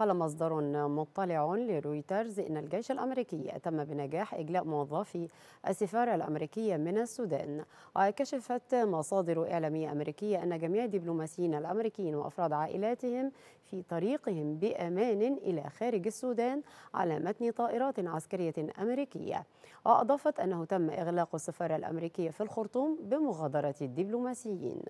قال مصدر مطلع لرويترز إن الجيش الأمريكي تم بنجاح إجلاء موظفي السفارة الأمريكية من السودان وكشفت مصادر إعلامية أمريكية أن جميع الدبلوماسيين الأمريكيين وأفراد عائلاتهم في طريقهم بأمان إلى خارج السودان على متن طائرات عسكرية أمريكية وأضافت أنه تم إغلاق السفارة الأمريكية في الخرطوم بمغادرة الدبلوماسيين